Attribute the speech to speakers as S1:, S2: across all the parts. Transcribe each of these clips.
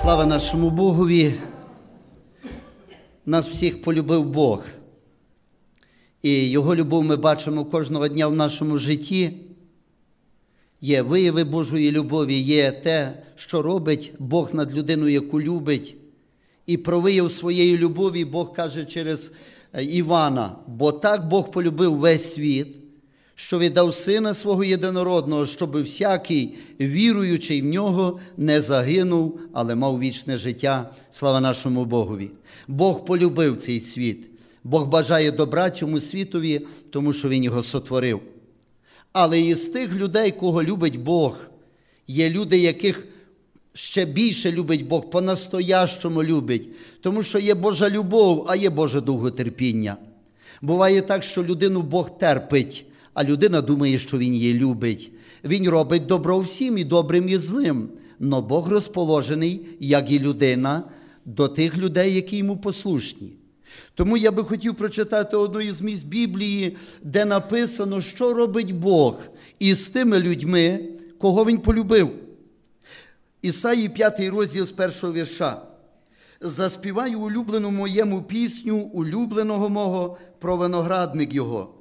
S1: Слава нашому Богові. Нас всіх полюбив Бог. І Його любов ми бачимо кожного дня в нашому житті. Є вияви Божої любові, є те, що робить Бог над людину, яку любить. І про вияв своєї любові Бог каже через е, Івана, бо так Бог полюбив весь світ що віддав Сина свого єдинородного, щоб всякий, віруючий в нього, не загинув, але мав вічне життя. Слава нашому Богові. Бог полюбив цей світ, Бог бажає добра цьому світові, тому що Він його сотворив. Але із тих людей, кого любить Бог, є люди, яких ще більше любить Бог, по-настоящому любить, тому що є Божа любов, а є Боже довготерпіння. Буває так, що людину Бог терпить. А людина думає, що він її любить. Він робить добро всім і добрим, і злим. Но Бог розположений, як і людина, до тих людей, які йому послушні. Тому я би хотів прочитати одну із місць Біблії, де написано, що робить Бог із тими людьми, кого Він полюбив. Ісаї 5 розділ з першого вірша. Заспіваю улюблену моєму пісню, улюбленого мого про виноградник Його.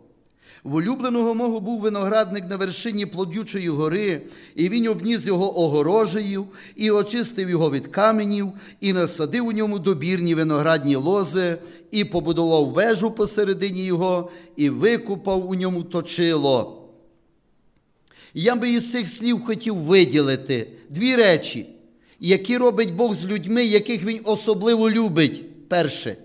S1: В улюбленого мого був виноградник на вершині плодючої гори, і він обніс його огорожею, і очистив його від каменів, і насадив у ньому добірні виноградні лози, і побудував вежу посередині його, і викупав у ньому точило. Я би із цих слів хотів виділити дві речі, які робить Бог з людьми, яких він особливо любить. Перше.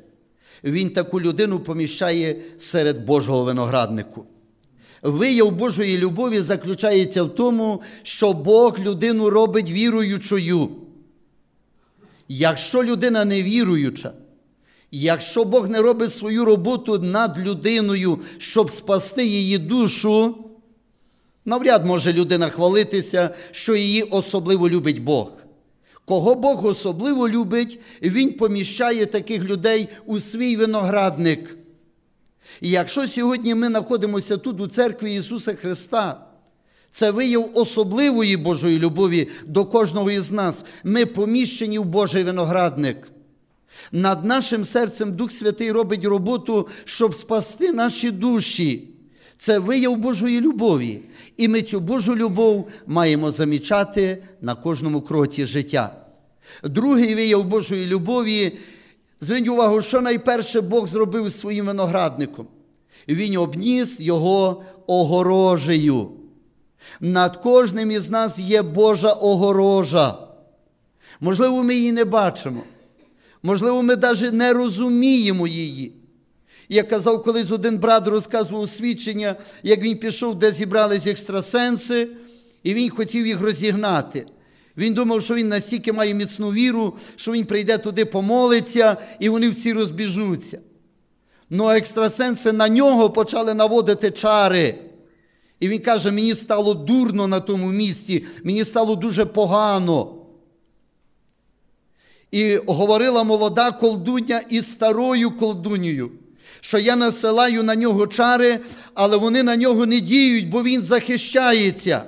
S1: Він таку людину поміщає серед Божого винограднику. Вияв Божої любові заключається в тому, що Бог людину робить віруючою. Якщо людина не віруюча, якщо Бог не робить свою роботу над людиною, щоб спасти її душу, навряд може людина хвалитися, що її особливо любить Бог. Кого Бог особливо любить, Він поміщає таких людей у свій виноградник. І якщо сьогодні ми знаходимося тут, у церкві Ісуса Христа, це вияв особливої Божої любові до кожного із нас. Ми поміщені в Божий виноградник. Над нашим серцем Дух Святий робить роботу, щоб спасти наші душі. Це вияв Божої любові і ми цю Божу любов маємо замічати на кожному кроці життя. Другий вияв Божої любові, зверніть увагу, що найперше Бог зробив своїм виноградником. Він обніс його огорожею. Над кожним із нас є Божа огорожа. Можливо, ми її не бачимо. Можливо, ми навіть не розуміємо її. Я казав колись один брат, розказував свідчення, як він пішов, де зібрались екстрасенси, і він хотів їх розігнати. Він думав, що він настільки має міцну віру, що він прийде туди, помолиться, і вони всі розбіжуться. Ну а екстрасенси на нього почали наводити чари. І він каже: мені стало дурно на тому місці, мені стало дуже погано. І говорила молода колдуня із старою колдунею що я насилаю на нього чари, але вони на нього не діють, бо він захищається.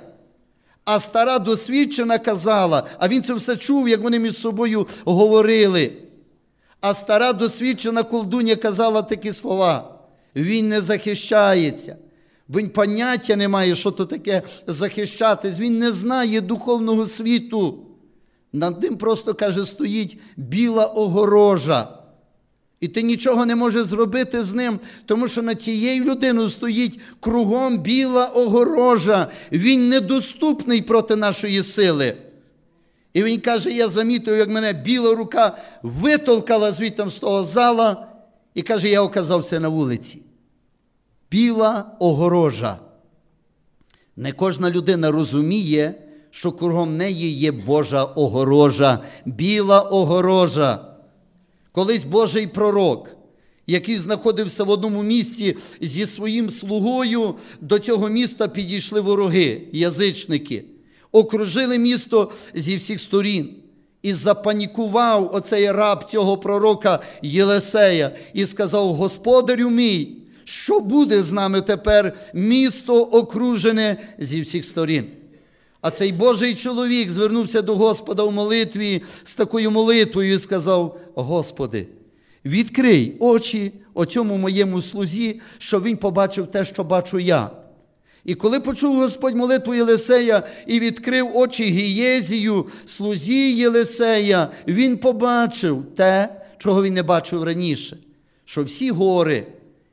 S1: А стара досвідчена казала, а він це все чув, як вони між собою говорили. А стара досвідчена колдуня казала такі слова. Він не захищається. Він поняття не має, що то таке захищатись. Він не знає духовного світу. Над ним просто каже, стоїть біла огорожа. І ти нічого не можеш зробити з ним, тому що на цією людину стоїть кругом біла огорожа. Він недоступний проти нашої сили. І він каже: я замітив, як мене біла рука витолкала звідти з того зала, і каже, я оказався на вулиці. Біла огорожа. Не кожна людина розуміє, що кругом неї є Божа огорожа, біла огорожа колись Божий пророк, який знаходився в одному місті зі своїм слугою, до цього міста підійшли вороги, язичники, окружили місто зі всіх сторін. І запанікував оцей раб цього пророка Єлисея і сказав: Господарю мій, що буде з нами тепер місто окружене зі всіх сторін. А цей Божий чоловік звернувся до Господа в молитві з такою молитвою і сказав: Господи, відкрий очі оцьому моєму слузі, щоб він побачив те, що бачу я. І коли почув Господь молитву Єлисея і відкрив очі Гієзію, слузі Єлисея, він побачив те, чого він не бачив раніше, що всі гори,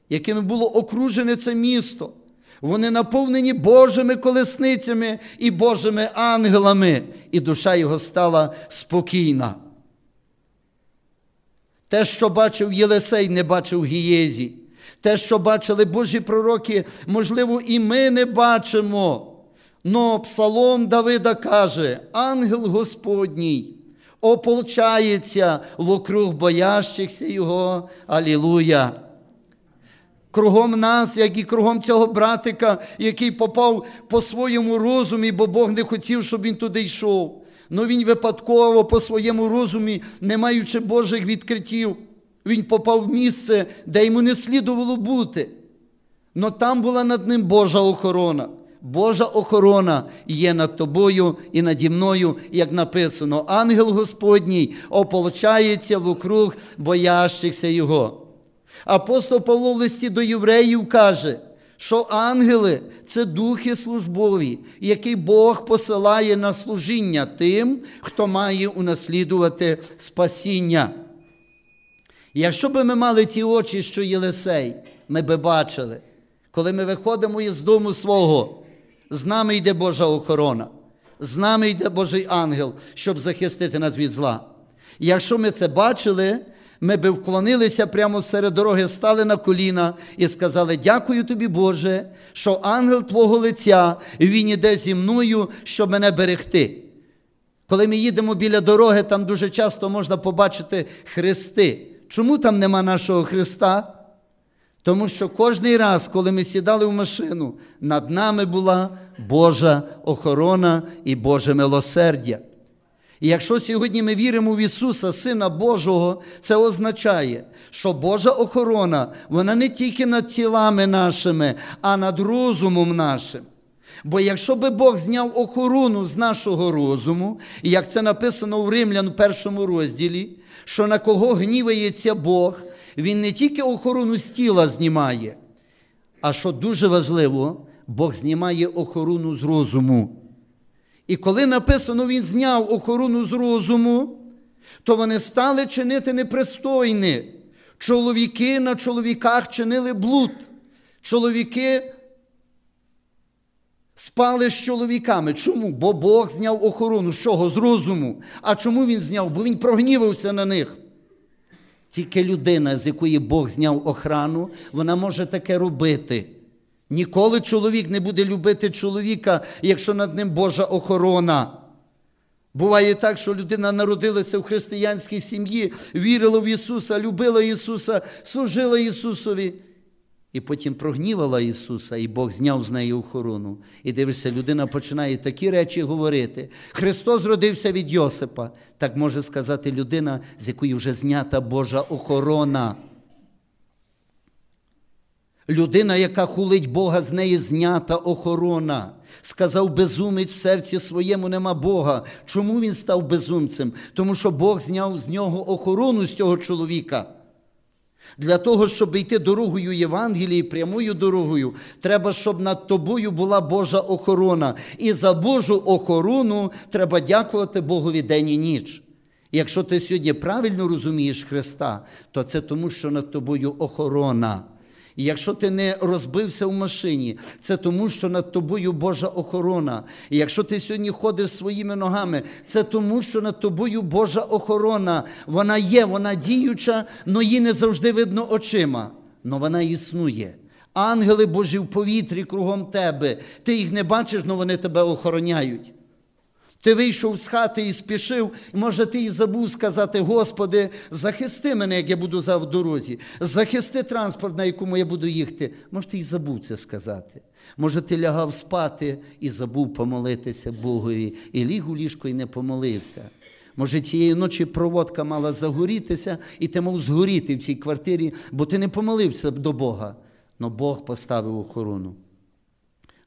S1: якими було окружене це місто, вони наповнені Божими колесницями і Божими ангелами, і душа його стала спокійна. Те, що бачив Єлисей, не бачив Гієзі. Те, що бачили Божі пророки, можливо, і ми не бачимо. Но Псалом Давида каже: ангел Господній ополчається вокруг боящихся Його. Алілуя! Кругом нас, як і кругом цього братика, який попав по своєму розумі, бо Бог не хотів, щоб він туди йшов але він випадково по своєму розумі, не маючи Божих відкриттів, він попав в місце, де йому не слідувало бути. Но там була над ним Божа охорона. Божа охорона є над тобою і наді мною, як написано, ангел Господній ополчається вокруг боящихся Його. Апостол Павло в листі до євреїв каже, що ангели це духи службові, які Бог посилає на служіння тим, хто має унаслідувати спасіння. якщо би ми мали ті очі, що Єлисей, ми би бачили, коли ми виходимо із дому свого, з нами йде Божа охорона, з нами йде Божий ангел, щоб захистити нас від зла. якщо ми це бачили, ми би вклонилися прямо серед дороги, стали на коліна і сказали: Дякую тобі, Боже, що ангел Твого лиця він іде зі мною, щоб мене берегти. Коли ми їдемо біля дороги, там дуже часто можна побачити хрести. Чому там нема нашого Христа? Тому що кожний раз, коли ми сідали в машину, над нами була Божа охорона і Боже милосердя. І якщо сьогодні ми віримо в Ісуса, Сина Божого, це означає, що Божа охорона, вона не тільки над тілами нашими, а над розумом нашим. Бо якщо би Бог зняв охорону з нашого розуму, і як це написано в Римлян першому розділі, що на кого гнівається Бог, Він не тільки охорону з тіла знімає, а що дуже важливо, Бог знімає охорону з розуму. І коли написано, він зняв охорону з розуму, то вони стали чинити непристойне. Чоловіки на чоловіках чинили блуд. Чоловіки спали з чоловіками. Чому? Бо Бог зняв охорону. З чого? З розуму. А чому він зняв? Бо він прогнівався на них. Тільки людина, з якої Бог зняв охрану, вона може таке робити. Ніколи чоловік не буде любити чоловіка, якщо над ним Божа охорона. Буває так, що людина народилася в християнській сім'ї, вірила в Ісуса, любила Ісуса, служила Ісусові. І потім прогнівала Ісуса, і Бог зняв з неї охорону. І дивишся, людина починає такі речі говорити. Христос родився від Йосипа. Так може сказати людина, з якої вже знята Божа охорона. Людина, яка хулить Бога, з неї знята охорона. Сказав безумець в серці своєму нема Бога. Чому він став безумцем? Тому що Бог зняв з нього охорону з цього чоловіка. Для того, щоб йти дорогою Євангелії, прямою дорогою, треба, щоб над тобою була Божа охорона. І за Божу охорону треба дякувати Богові день і ніч. Якщо ти сьогодні правильно розумієш Христа, то це тому, що над тобою охорона. І якщо ти не розбився в машині, це тому, що над тобою Божа охорона. І якщо ти сьогодні ходиш своїми ногами, це тому, що над тобою Божа охорона. Вона є, вона діюча, але її не завжди видно очима. але вона існує. Ангели Божі в повітрі кругом тебе. Ти їх не бачиш, але вони тебе охороняють. Ти вийшов з хати і спішив, і може ти і забув сказати, Господи, захисти мене, як я буду в дорозі, захисти транспорт, на якому я буду їхати. Може, ти і забув це сказати. Може, ти лягав спати і забув помолитися Богові, і ліг у ліжко і не помолився. Може, цієї ночі проводка мала загорітися, і ти мав згоріти в цій квартирі, бо ти не помолився до Бога. але Бог поставив охорону.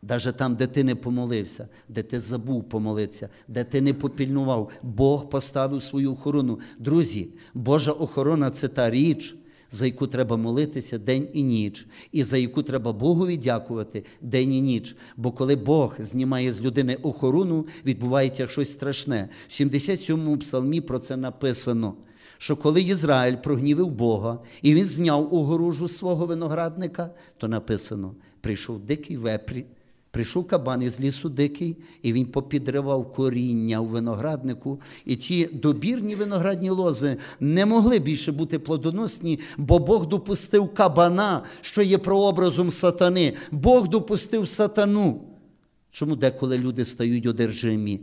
S1: Даже там, де ти не помолився, де ти забув помолитися, де ти не попільнував, Бог поставив свою охорону. Друзі, Божа охорона це та річ, за яку треба молитися день і ніч, і за яку треба Богові дякувати день і ніч. Бо коли Бог знімає з людини охорону, відбувається щось страшне. В 77-му псалмі про це написано. Що коли Ізраїль прогнівив Бога і він зняв огорожу свого виноградника, то написано: прийшов дикий вепрі Прийшов кабан із лісу дикий, і він попідривав коріння у винограднику. І ті добірні виноградні лози не могли більше бути плодоносні, бо Бог допустив кабана, що є прообразом сатани. Бог допустив сатану. Чому деколи люди стають одержимі?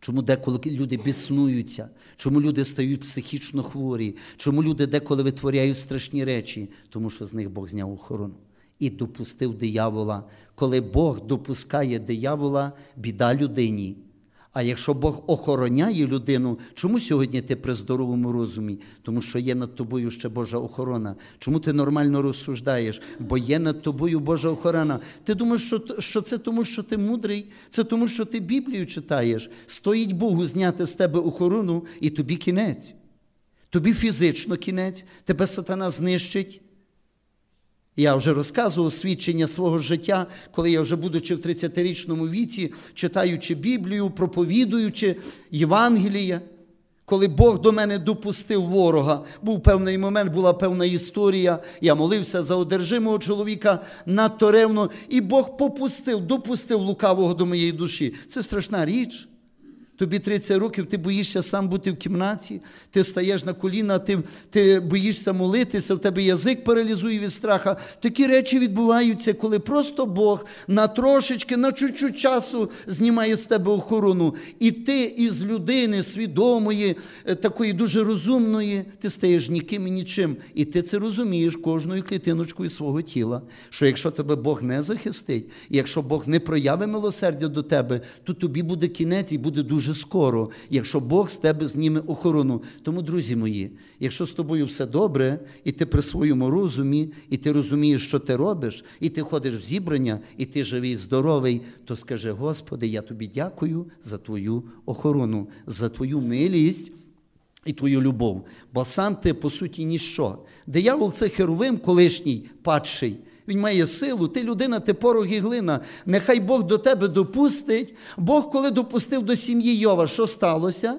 S1: Чому деколи люди біснуються, чому люди стають психічно хворі, чому люди деколи витворяють страшні речі, тому що з них Бог зняв охорону і допустив диявола. Коли Бог допускає диявола, біда людині. А якщо Бог охороняє людину, чому сьогодні ти при здоровому розумі? Тому що є над тобою ще Божа охорона. Чому ти нормально розсуждаєш? Бо є над тобою Божа охорона. Ти думаєш, що що це тому, що ти мудрий, це тому, що ти Біблію читаєш. Стоїть Богу зняти з тебе охорону, і тобі кінець. Тобі фізично кінець, тебе сатана знищить. Я вже розказував свідчення свого життя, коли я вже, будучи в 30-річному віці, читаючи Біблію, проповідуючи Євангелія, коли Бог до мене допустив ворога, був певний момент, була певна історія. Я молився за одержимого чоловіка надто ревно, і Бог попустив, допустив лукавого до моєї душі. Це страшна річ. Тобі 30 років, ти боїшся сам бути в кімнаті, ти стаєш на коліна, ти ти боїшся молитися, в тебе язик паралізує від страха. Такі речі відбуваються, коли просто Бог на трошечки, на чуть-чуть часу знімає з тебе охорону. І ти із людини свідомої, е, такої дуже розумної, ти стаєш ніким і нічим. І ти це розумієш кожною клітиночкою свого тіла. Що якщо тебе Бог не захистить, і якщо Бог не проявить милосердя до тебе, то тобі буде кінець і буде дуже дуже скоро, якщо Бог з тебе зніме охорону. Тому, друзі мої, якщо з тобою все добре, і ти при своєму розумі, і ти розумієш, що ти робиш, і ти ходиш в зібрання, і ти живий, здоровий, то скажи, Господи, я тобі дякую за твою охорону, за твою милість. І твою любов, бо сам ти, по суті, ніщо. Диявол це херовим колишній падший, він має силу, ти людина, ти порог і глина. Нехай Бог до тебе допустить. Бог, коли допустив до сім'ї Йова, що сталося?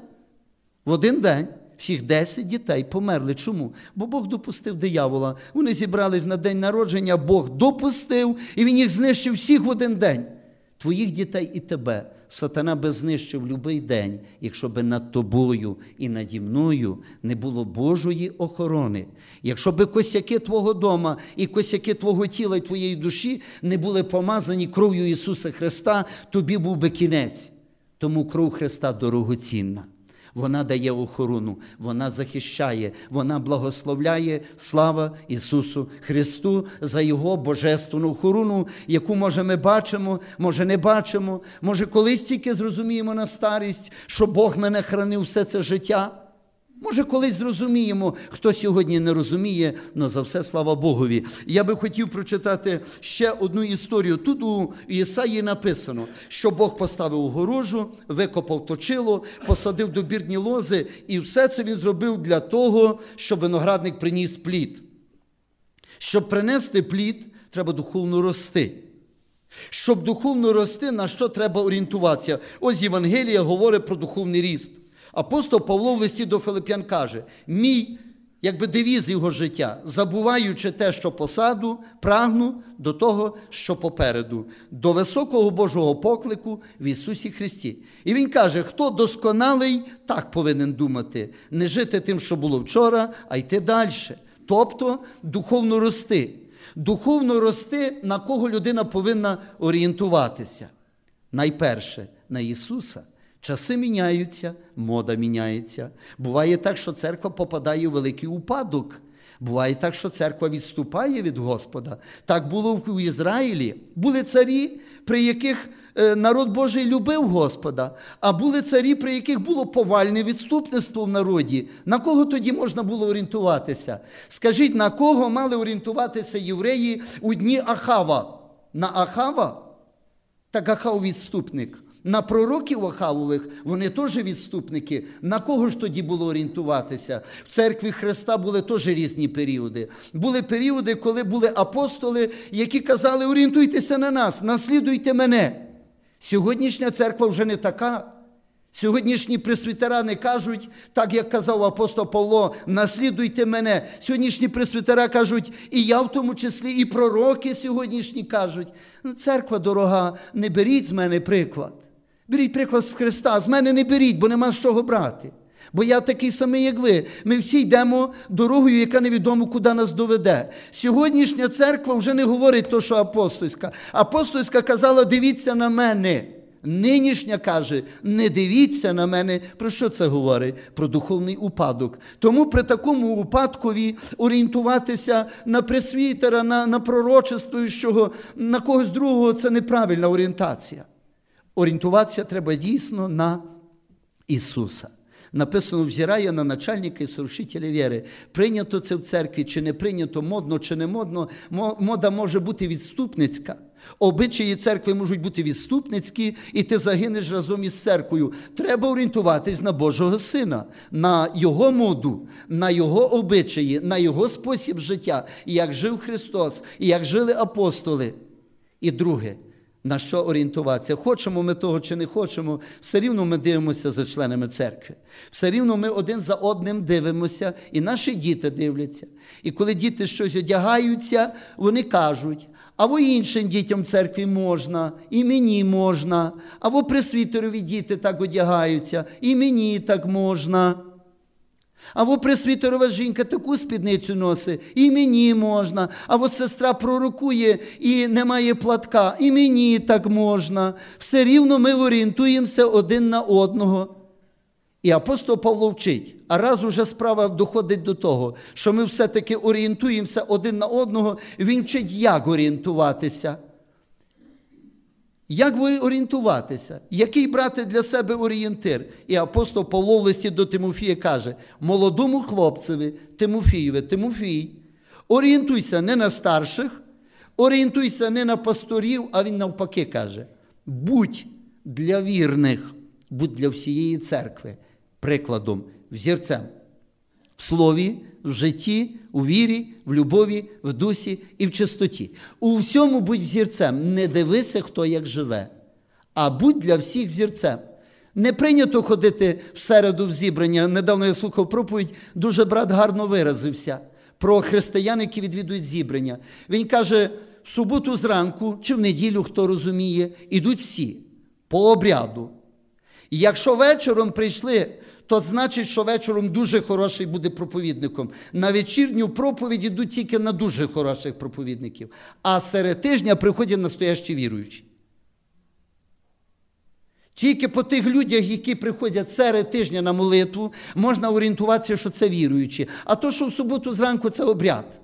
S1: В один день всіх десять дітей померли. Чому? Бо Бог допустив диявола. Вони зібрались на день народження, Бог допустив, і він їх знищив всіх в один день. Твоїх дітей і тебе. Сатана би знищив любий день, якщо би над тобою і наді мною не було Божої охорони, якщо би косяки Твого дома і косяки Твого тіла і твоєї душі не були помазані кров'ю Ісуса Христа, тобі був би кінець. Тому кров Христа дорогоцінна вона дає охорону, вона захищає, вона благословляє слава Ісусу Христу за Його божественну охорону, яку, може, ми бачимо, може, не бачимо, може, колись тільки зрозуміємо на старість, що Бог мене хранив все це життя. Може, колись зрозуміємо, хто сьогодні не розуміє, але ну, за все слава Богові. Я би хотів прочитати ще одну історію. Тут у Єсаї написано, що Бог поставив огорожу, викопав точило, посадив добірні лози, і все це він зробив для того, щоб виноградник приніс плід. Щоб принести плід, треба духовно рости. Щоб духовно рости, на що треба орієнтуватися? Ось Євангелія говорить про духовний ріст. Апостол Павло в листі до Филип'ян каже: мій якби девіз його життя, забуваючи те, що посаду, прагну до того, що попереду, до високого Божого поклику в Ісусі Христі. І Він каже: хто досконалий, так повинен думати, не жити тим, що було вчора, а йти далі. Тобто духовно рости. Духовно рости, на кого людина повинна орієнтуватися. Найперше на Ісуса. Часи міняються, мода міняється. Буває так, що церква попадає у великий упадок. Буває так, що церква відступає від Господа. Так було в Ізраїлі. Були царі, при яких е, народ Божий любив Господа, а були царі, при яких було повальне відступництво в народі. На кого тоді можна було орієнтуватися? Скажіть, на кого мали орієнтуватися євреї у дні Ахава? На Ахава? Так Ахав відступник. На пророків Ахавових вони теж відступники. На кого ж тоді було орієнтуватися? В церкві Христа були теж різні періоди. Були періоди, коли були апостоли, які казали: орієнтуйтеся на нас, наслідуйте мене. Сьогоднішня церква вже не така. Сьогоднішні пресвітера не кажуть, так як казав апостол Павло, наслідуйте мене. Сьогоднішні пресвітера кажуть, і я в тому числі, і пророки сьогоднішні кажуть. Ну, церква дорога, не беріть з мене приклад. Беріть приклад з Христа, з мене не беріть, бо нема з чого брати. Бо я такий самий, як ви. Ми всі йдемо дорогою, яка невідомо, куди нас доведе. Сьогоднішня церква вже не говорить то, що апостольська. Апостольська казала, дивіться на мене. Нинішня каже, не дивіться на мене. Про що це говорить? Про духовний упадок. Тому при такому упадкові орієнтуватися на пресвітера, на, на пророчествуючого, на когось другого це неправильна орієнтація орієнтуватися треба дійсно на Ісуса. Написано, взирає на начальника і сорушителя віри. Прийнято це в церкві, чи не прийнято, модно, чи не модно. Мода може бути відступницька. Обичаї церкви можуть бути відступницькі, і ти загинеш разом із церквою. Треба орієнтуватись на Божого Сина, на Його моду, на Його обичаї, на Його спосіб життя, як жив Христос, як жили апостоли. І друге, на що орієнтуватися. Хочемо ми того чи не хочемо, все рівно ми дивимося за членами церкви. Все рівно ми один за одним дивимося, і наші діти дивляться. І коли діти щось одягаються, вони кажуть. Або іншим дітям церкві можна, і мені можна, або присвітерові діти так одягаються, і мені так можна. Або пресвітерова жінка таку спідницю носить, і мені можна. Або сестра пророкує і немає платка, і мені так можна. Все рівно ми орієнтуємося один на одного. І апостол Павло вчить, а раз уже справа доходить до того, що ми все-таки орієнтуємося один на одного, він вчить, як орієнтуватися. Як орієнтуватися? Який брати для себе орієнтир? І апостол Павло в листі до Тимофія каже: молодому хлопцеві, Тимофієві Тимофій, орієнтуйся не на старших, орієнтуйся не на пасторів, а він навпаки каже: будь для вірних, будь для всієї церкви, прикладом, взірцем. В слові, в житті, у вірі, в любові, в дусі і в чистоті. У всьому будь взірцем, не дивися, хто як живе, а будь для всіх взірцем. Не прийнято ходити в середу в зібрання. Недавно я слухав проповідь, дуже брат гарно виразився про християн, які відвідують зібрання. Він каже: в суботу зранку чи в неділю, хто розуміє, ідуть всі по обряду. І якщо вечором прийшли то значить, що вечором дуже хороший буде проповідником. На вечірню проповідь йдуть тільки на дуже хороших проповідників, а серед тижня приходять настоящі віруючі. Тільки по тих людях, які приходять серед тижня на молитву, можна орієнтуватися, що це віруючі. А то, що в суботу зранку це обряд.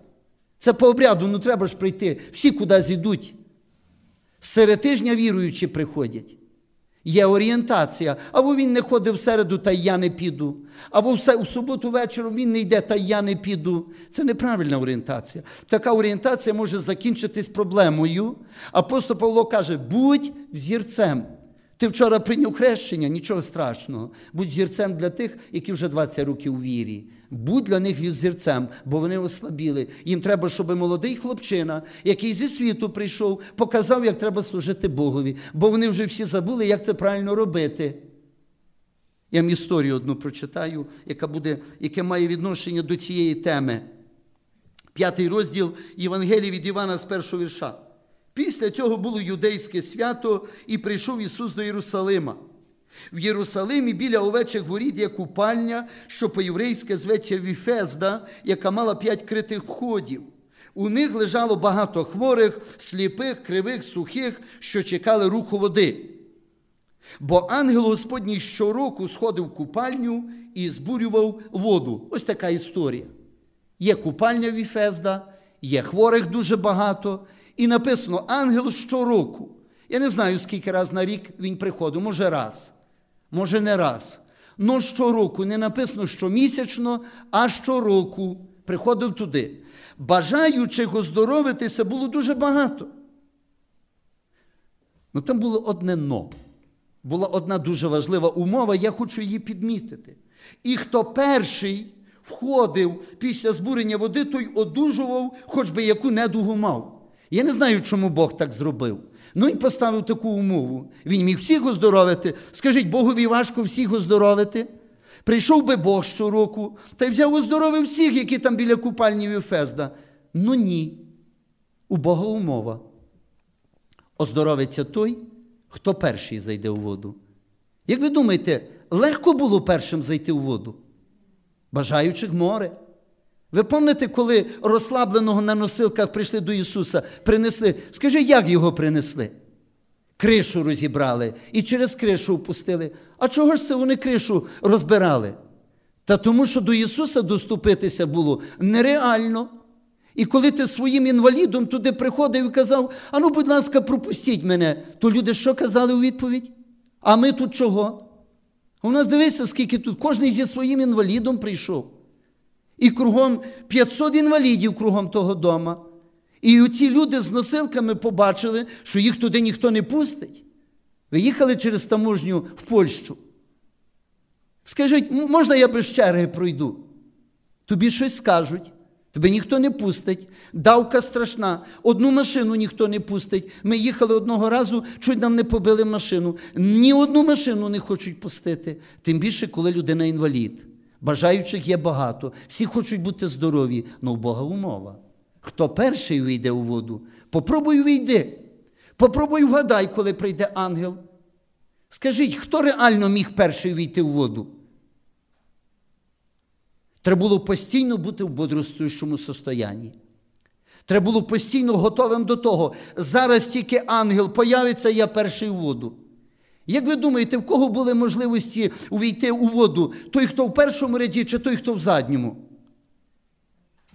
S1: Це по обряду, ну треба ж прийти. Всі кудись йдуть. Серед тижня віруючі приходять. Є орієнтація. Або він не ходить в середу, та я не піду. Або все у суботу вечором він не йде, та я не піду. Це неправильна орієнтація. Така орієнтація може закінчитись проблемою. Апостол Павло каже: будь взірцем. Ти вчора прийняв хрещення, нічого страшного. Будь зірцем для тих, які вже 20 років у вірі. Будь для них зірцем, бо вони ослабіли. Їм треба, щоб молодий хлопчина, який зі світу прийшов, показав, як треба служити Богові, бо вони вже всі забули, як це правильно робити. Я вам історію одну прочитаю, яка буде, яке має відношення до цієї теми. П'ятий розділ Євангелії від Івана з першого вірша. Після цього було юдейське свято, і прийшов Ісус до Єрусалима. В Єрусалимі біля овечих воріт є купальня, що по-єврейськи зветься Віфезда, яка мала п'ять критих входів. У них лежало багато хворих, сліпих, кривих, сухих, що чекали руху води. Бо ангел Господній щороку сходив в купальню і збурював воду. Ось така історія. Є купальня Віфезда, є хворих дуже багато. І написано ангел щороку. Я не знаю, скільки раз на рік він приходив, може раз, може не раз. Но щороку не написано щомісячно, а щороку приходив туди. Бажаючих оздоровитися було дуже багато. Ну там було одне но. Була одна дуже важлива умова, я хочу її підмітити. І хто перший входив після збурення води, той одужував, хоч би яку недугу мав. Я не знаю, чому Бог так зробив. Ну і поставив таку умову. Він міг всіх оздоровити. Скажіть, Богові важко всіх оздоровити. Прийшов би Бог щороку та й взяв оздоровив всіх, які там біля купальні Віфезда. Ну ні. У Бога умова. Оздоровиться той, хто перший зайде у воду. Як ви думаєте, легко було першим зайти у воду? Бажаючих море. Ви пам'ятаєте, коли розслабленого на носилках прийшли до Ісуса, принесли? Скажи, як його принесли? Кришу розібрали і через кришу впустили. А чого ж це вони кришу розбирали? Та тому, що до Ісуса доступитися було нереально. І коли ти своїм інвалідом туди приходив і казав, а ну, будь ласка, пропустіть мене, то люди що казали у відповідь? А ми тут чого? У нас дивися, скільки тут кожен зі своїм інвалідом прийшов і кругом 500 інвалідів кругом того дома. І оці люди з носилками побачили, що їх туди ніхто не пустить. Виїхали через таможню в Польщу. Скажуть, можна я без черги пройду? Тобі щось скажуть, тебе ніхто не пустить. Давка страшна, одну машину ніхто не пустить. Ми їхали одного разу, чуть нам не побили машину. Ні одну машину не хочуть пустити, тим більше, коли людина інвалід. Бажаючих є багато, всі хочуть бути здорові, але у Бога умова. Хто перший вийде у воду, попробуй вийди. Попробуй вгадай, коли прийде ангел. Скажіть, хто реально міг перший війти у воду? Треба було постійно бути в бодростуючому состоянні. Треба було постійно готовим до того. Зараз тільки ангел появиться, я перший у воду. Як ви думаєте, в кого були можливості увійти у воду? Той, хто в першому ряді, чи той, хто в задньому?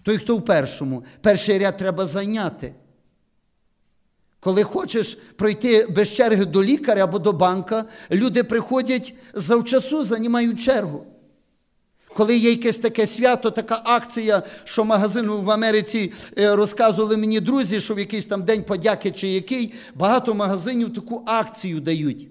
S1: Той, хто в першому. Перший ряд треба зайняти. Коли хочеш пройти без черги до лікаря або до банка, люди приходять завчасу, займають чергу. Коли є якесь таке свято, така акція, що магазин в Америці е, розказували мені друзі, що в якийсь там день подяки чи який, багато магазинів таку акцію дають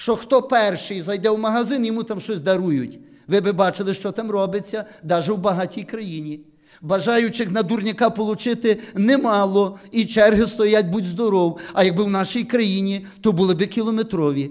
S1: що хто перший зайде в магазин, йому там щось дарують. Ви би бачили, що там робиться, навіть в багатій країні. Бажаючих на дурняка отримати немало, і черги стоять, будь здоров. А якби в нашій країні, то були би кілометрові.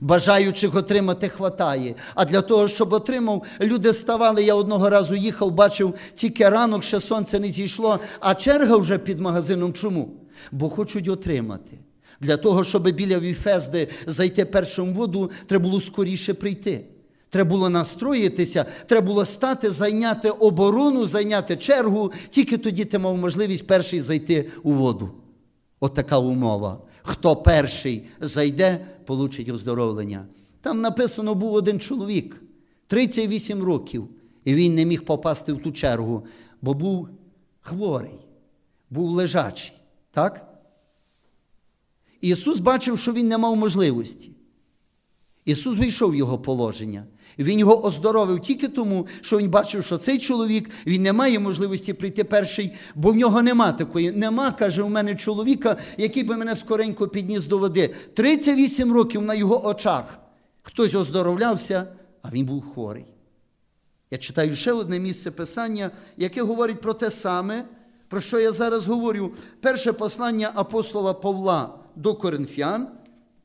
S1: Бажаючих отримати хватає. А для того, щоб отримав, люди ставали. Я одного разу їхав, бачив тільки ранок, ще сонце не зійшло, а черга вже під магазином чому? Бо хочуть отримати. Для того, щоб біля Віфезди зайти першим в воду, треба було скоріше прийти. Треба було настроїтися, треба було стати, зайняти оборону, зайняти чергу. Тільки тоді ти мав можливість перший зайти у воду. От така умова. Хто перший зайде, получить оздоровлення. Там написано, був один чоловік 38 років, і він не міг попасти в ту чергу, бо був хворий, був лежачий. Так? Ісус бачив, що він не мав можливості. Ісус війшов в його положення. Він його оздоровив тільки тому, що він бачив, що цей чоловік він не має можливості прийти перший, бо в нього нема такої. Нема, каже, у мене чоловіка, який би мене скоренько підніс до води. 38 років на його очах хтось оздоровлявся, а він був хворий. Я читаю ще одне місце Писання, яке говорить про те саме, про що я зараз говорю. Перше послання апостола Павла до Коринфян,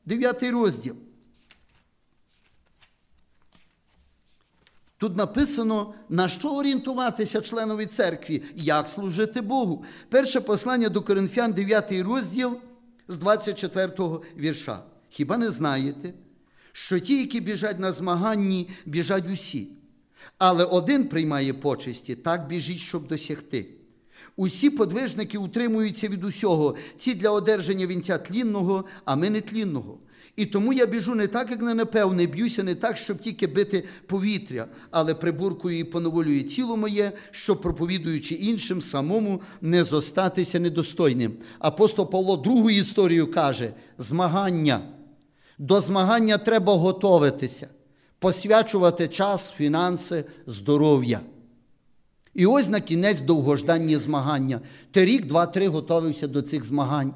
S1: 9 розділ. Тут написано, на що орієнтуватися членові церкві, як служити Богу. Перше послання до Коринфян, 9 розділ з 24 вірша. Хіба не знаєте, що ті, які біжать на змаганні, біжать усі, але один приймає почесті, так біжить, щоб досягти. Усі подвижники утримуються від усього, ці для одержання вінця тлінного, а ми не тлінного. І тому я біжу не так, як не напевне, б'юся не так, щоб тільки бити повітря, але прибуркую і поневолюю тіло моє, щоб проповідуючи іншим, самому не зостатися недостойним. Апостол Павло другу історію каже: змагання. До змагання треба готуватися, посвячувати час, фінанси, здоров'я. І ось на кінець довгожданні змагання. Ти рік, два-три готувався до цих змагань.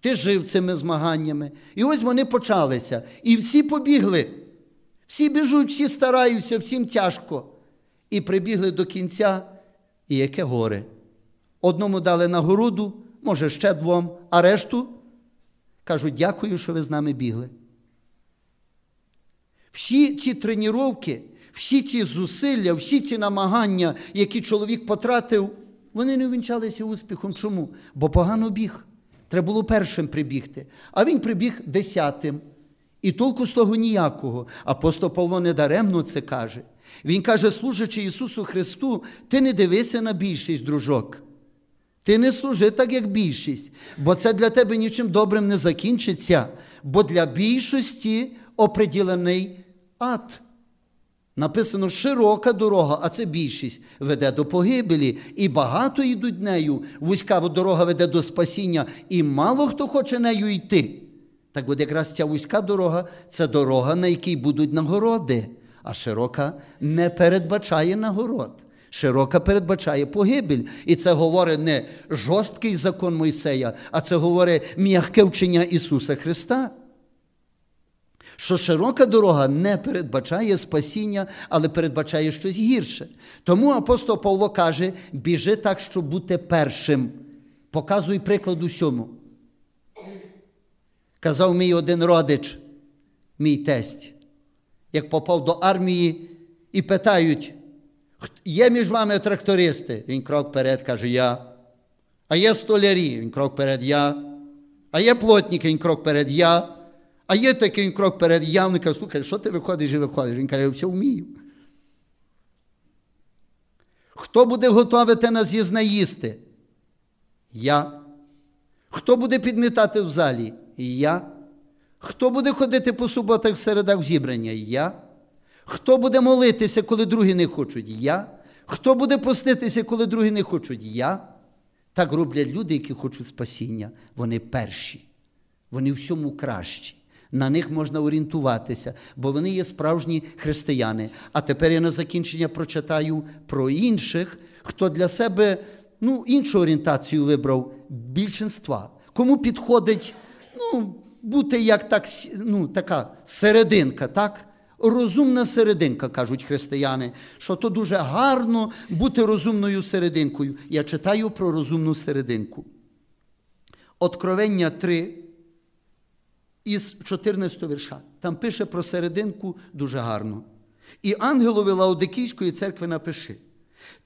S1: Ти жив цими змаганнями. І ось вони почалися. І всі побігли. Всі біжуть, всі стараються, всім тяжко. І прибігли до кінця, і яке горе. Одному дали нагороду, може, ще двом, а решту кажуть, дякую, що ви з нами бігли. Всі ці тренування всі ті зусилля, всі ті намагання, які чоловік потратив, вони не увінчалися успіхом. Чому? Бо погано біг. Треба було першим прибігти. А він прибіг десятим. І толку з того ніякого. Апостол Павло недаремно це каже. Він каже, служачи Ісусу Христу, ти не дивися на більшість, дружок. Ти не служи так, як більшість, бо це для тебе нічим добрим не закінчиться, бо для більшості оприділений ад. Написано широка дорога, а це більшість веде до погибелі, і багато йдуть нею. Вузька дорога веде до спасіння, і мало хто хоче нею йти. Так от якраз ця вузька дорога це дорога, на якій будуть нагороди, а широка не передбачає нагород. Широка передбачає погибель. І це говорить не жорсткий закон Мойсея, а це говорить м'яке вчення Ісуса Христа що широка дорога не передбачає спасіння, але передбачає щось гірше. Тому апостол Павло каже: біжи так, щоб бути першим. Показуй приклад усьому. Казав мій один родич, мій тесть, як попав до армії і питають, є між вами трактористи? Він крок вперед каже, я. А є столярі, він крок перед я. А є плотники, він крок перед я. А є такий крок перед явно каже, слухай, що ти виходиш і виходиш? Він каже, я все вмію. Хто буде готувати на з'їзне їсти? Я. Хто буде підмітати в залі? Я. Хто буде ходити по суботах в середах зібрання? Я. Хто буде молитися, коли другі не хочуть? Я. Хто буде поститися, коли другі не хочуть? Я. Так роблять люди, які хочуть спасіння. Вони перші. Вони всьому кращі на них можна орієнтуватися, бо вони є справжні християни. А тепер я на закінчення прочитаю про інших, хто для себе ну, іншу орієнтацію вибрав більшинства. Кому підходить ну, бути як так, ну, така серединка, так? Розумна серединка, кажуть християни, що то дуже гарно бути розумною серединкою. Я читаю про розумну серединку. Откровення 3, із 14 вірша. Там пише про серединку дуже гарно. І ангелові Лаодикійської церкви напиши.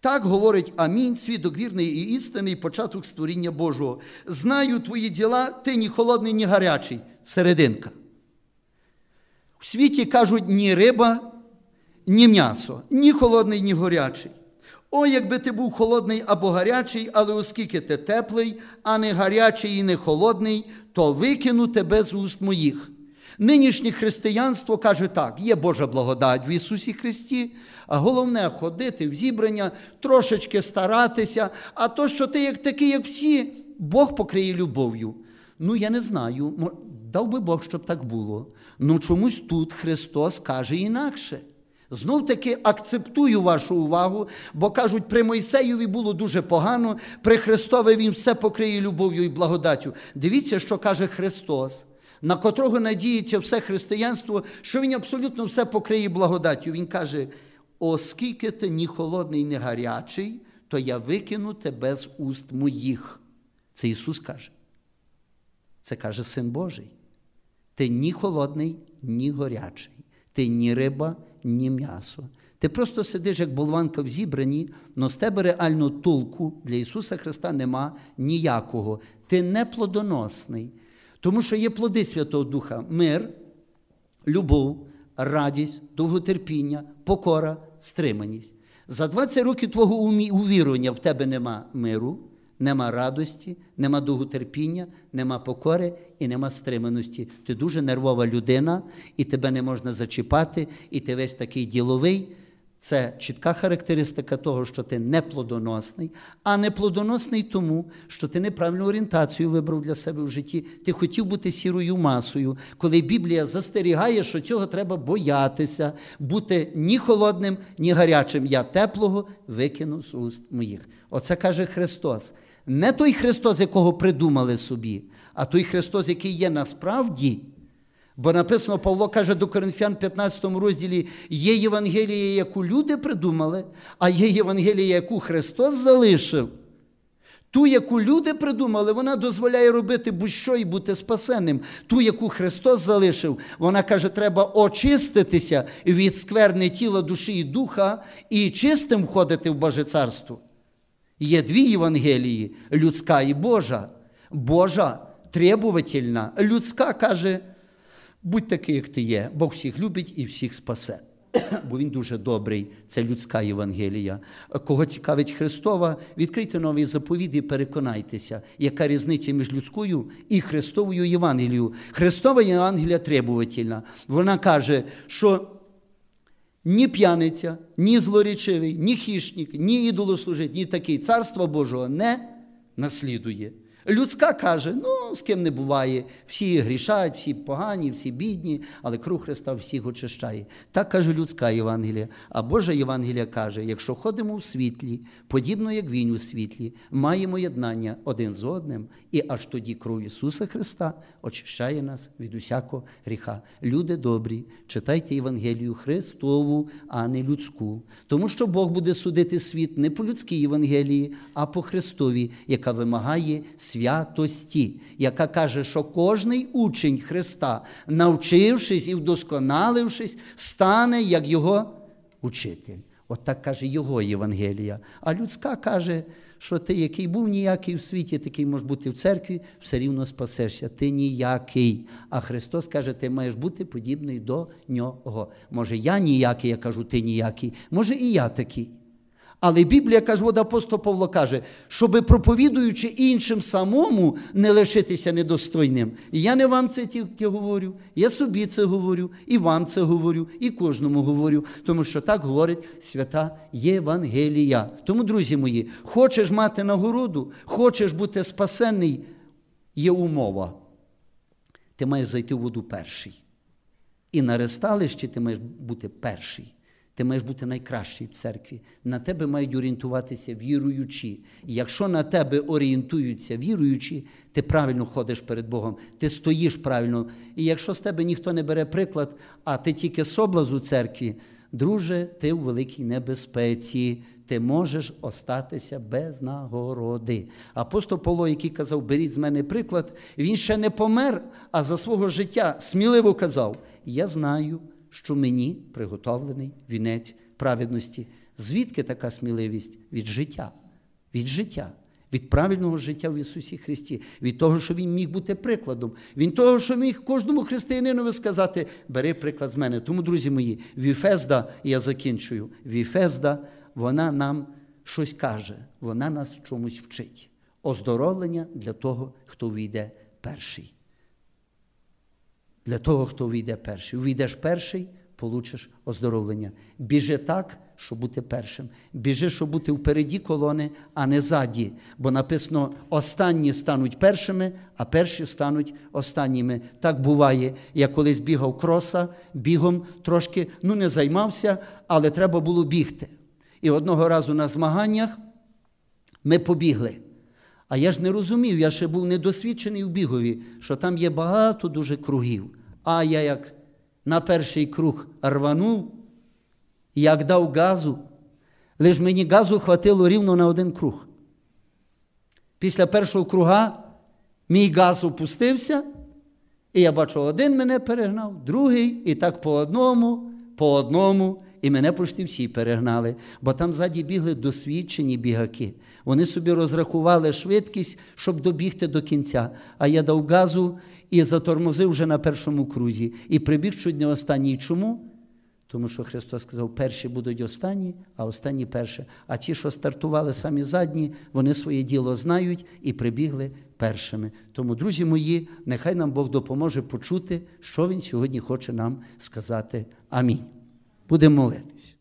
S1: Так говорить Амінь, свідок вірний і істинний початок створіння Божого. Знаю твої діла, ти ні холодний, ні гарячий. Серединка. У світі кажуть ні риба, ні м'ясо, ні холодний, ні горячий. О, якби ти був холодний або гарячий, але оскільки ти теплий, а не гарячий і не холодний, то викину тебе з уст моїх. Нинішнє християнство каже так: є Божа благодать в Ісусі Христі, а головне ходити в зібрання, трошечки старатися, а то, що ти як такий, як всі, Бог покриє любов'ю. Ну, я не знаю, дав би Бог, щоб так було. Ну чомусь тут Христос каже інакше. Знов таки акцептую вашу увагу, бо кажуть, при Мойсеєві було дуже погано, при Христове він все покриє любов'ю і благодаттю. Дивіться, що каже Христос, на котрого надіється все християнство, що Він абсолютно все покриє благодаттю. Він каже: оскільки ти ні холодний, ні гарячий, то я викину тебе з уст моїх. Це Ісус каже. Це каже Син Божий. Ти ні холодний, ні горячий, ти ні риба ні м'ясо. Ти просто сидиш, як болванка в зібранні, але з тебе реально толку для Ісуса Христа нема ніякого. Ти не плодоносний. Тому що є плоди Святого Духа: мир, любов, радість, довготерпіння, покора, стриманість. За 20 років твого увірування в тебе нема миру нема радості, нема дугу терпіння, нема покори і нема стриманості. Ти дуже нервова людина, і тебе не можна зачіпати, і ти весь такий діловий. Це чітка характеристика того, що ти неплодоносний, а неплодоносний тому, що ти неправильну орієнтацію вибрав для себе в житті. Ти хотів бути сірою масою, коли Біблія застерігає, що цього треба боятися, бути ні холодним, ні гарячим. Я теплого викину з уст моїх. Оце каже Христос не той Христос, якого придумали собі, а той Христос, який є насправді. Бо написано, Павло каже до Коринфян 15 розділі: є Євангелія, яку люди придумали, а є Євангелія, яку Христос залишив. Ту, яку люди придумали, вона дозволяє робити будь-що і бути спасенним. Ту, яку Христос залишив, вона каже, треба очиститися від скверни тіла, душі і духа і чистим входити в Боже Царство. Є дві Євангелії людська і Божа. Божа требовательна. Людська каже, будь такий, як ти є, Бог всіх любить і всіх спасе. Бо він дуже добрий, це людська Євангелія. Кого цікавить Христова, відкрийте нові заповіді і переконайтеся, яка різниця між людською і Христовою Євангелією. Христова Євангелія требовательна. Вона каже, що ні п'яниця, ні злорічивий, ні хішник, ні ідолослужить, ні такий царства Божого не наслідує. Людська каже, ну з ким не буває, всі грішають, всі погані, всі бідні, але круг Христа всіх очищає. Так каже людська Євангелія. А Божа Євангелія каже: якщо ходимо в світлі, подібно як він у світлі, маємо єднання один з одним, і аж тоді кров Ісуса Христа очищає нас від усякого гріха. Люди добрі, читайте Євангелію Христову, а не людську. Тому що Бог буде судити світ не по людській Євангелії, а по Христові, яка вимагає світ святості, яка каже, що кожний учень Христа, навчившись і вдосконалившись, стане як Його учитель. От так каже Його Євангелія. А людська каже, що ти, який був ніякий в світі, такий може бути в церкві, все рівно спасешся. Ти ніякий. А Христос каже, ти маєш бути подібний до нього. Може, я ніякий, я кажу, ти ніякий. Може, і я такий. Але Біблія каже, от апостол Павло каже, щоб, проповідуючи іншим самому не лишитися недостойним. І я не вам це тільки говорю, я собі це говорю, і вам це говорю, і кожному говорю, тому що так говорить свята Євангелія. Тому, друзі мої, хочеш мати нагороду, хочеш бути спасений, є умова. Ти маєш зайти в воду перший. І на ресталищі ти маєш бути перший. Ти маєш бути найкращий в церкві. На тебе мають орієнтуватися віруючі. І якщо на тебе орієнтуються віруючі, ти правильно ходиш перед Богом, ти стоїш правильно. І якщо з тебе ніхто не бере приклад, а ти тільки соблаз у церкві, друже, ти у великій небезпеці, ти можеш остатися без нагороди. Апостол Павло, який казав, беріть з мене приклад, він ще не помер, а за свого життя сміливо казав: Я знаю що мені приготовлений вінець праведності. Звідки така сміливість? Від життя, від життя, від правильного життя в Ісусі Христі, від того, що Він міг бути прикладом, від того, що міг кожному християнинові сказати, бери приклад з мене. Тому, друзі мої, Віфезда, я закінчую, Віфезда, вона нам щось каже, вона нас чомусь вчить. Оздоровлення для того, хто війде перший для того, хто увійде перший. Увійдеш перший, получиш оздоровлення. Біжи так, щоб бути першим. Біжи, щоб бути впереді колони, а не ззаді. Бо написано: останні стануть першими, а перші стануть останніми. Так буває. Я колись бігав кроса, бігом трошки ну не займався, але треба було бігти. І одного разу на змаганнях ми побігли. А я ж не розумів, я ще був недосвідчений у бігові, що там є багато дуже кругів. А я як на перший круг рванув, як дав газу, лиш мені газу хватило рівно на один круг. Після першого круга мій газ опустився, і я бачу, один мене перегнав, другий, і так по одному, по одному. І мене почти всі перегнали, бо там ззаді бігли досвідчені бігаки. Вони собі розрахували швидкість, щоб добігти до кінця. А я дав газу і затормозив вже на першому крузі. І прибіг чуть не останній. Чому? Тому що Христос сказав, перші будуть останні, а останні перші. А ті, що стартували самі задні, вони своє діло знають і прибігли першими. Тому, друзі мої, нехай нам Бог допоможе почути, що Він сьогодні хоче нам сказати. Амінь. Будемо молитись.